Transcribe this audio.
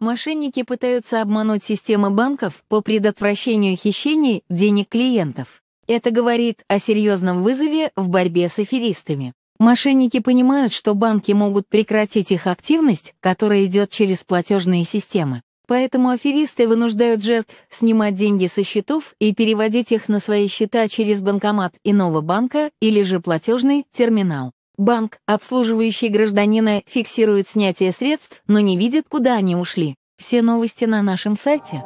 Мошенники пытаются обмануть системы банков по предотвращению хищений денег клиентов. Это говорит о серьезном вызове в борьбе с аферистами. Мошенники понимают, что банки могут прекратить их активность, которая идет через платежные системы. Поэтому аферисты вынуждают жертв снимать деньги со счетов и переводить их на свои счета через банкомат иного банка или же платежный терминал. Банк, обслуживающий гражданина, фиксирует снятие средств, но не видит, куда они ушли. Все новости на нашем сайте.